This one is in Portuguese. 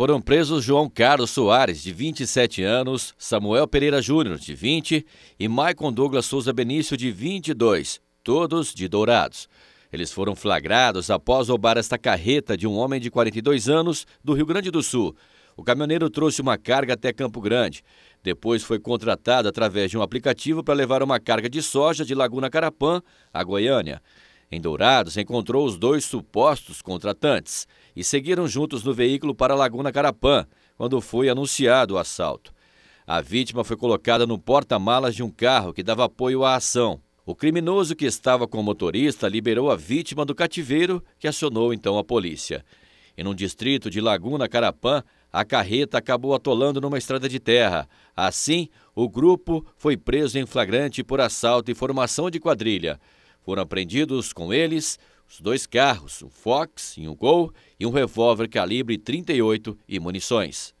Foram presos João Carlos Soares, de 27 anos, Samuel Pereira Júnior, de 20, e Maicon Douglas Souza Benício, de 22, todos de Dourados. Eles foram flagrados após roubar esta carreta de um homem de 42 anos do Rio Grande do Sul. O caminhoneiro trouxe uma carga até Campo Grande. Depois foi contratado através de um aplicativo para levar uma carga de soja de Laguna Carapã a Goiânia. Em Dourados, encontrou os dois supostos contratantes e seguiram juntos no veículo para Laguna Carapã, quando foi anunciado o assalto. A vítima foi colocada no porta-malas de um carro que dava apoio à ação. O criminoso que estava com o motorista liberou a vítima do cativeiro, que acionou então a polícia. Em um distrito de Laguna Carapã, a carreta acabou atolando numa estrada de terra. Assim, o grupo foi preso em flagrante por assalto e formação de quadrilha. Foram apreendidos com eles os dois carros, um Fox e um Gol, e um revólver calibre 38 e munições.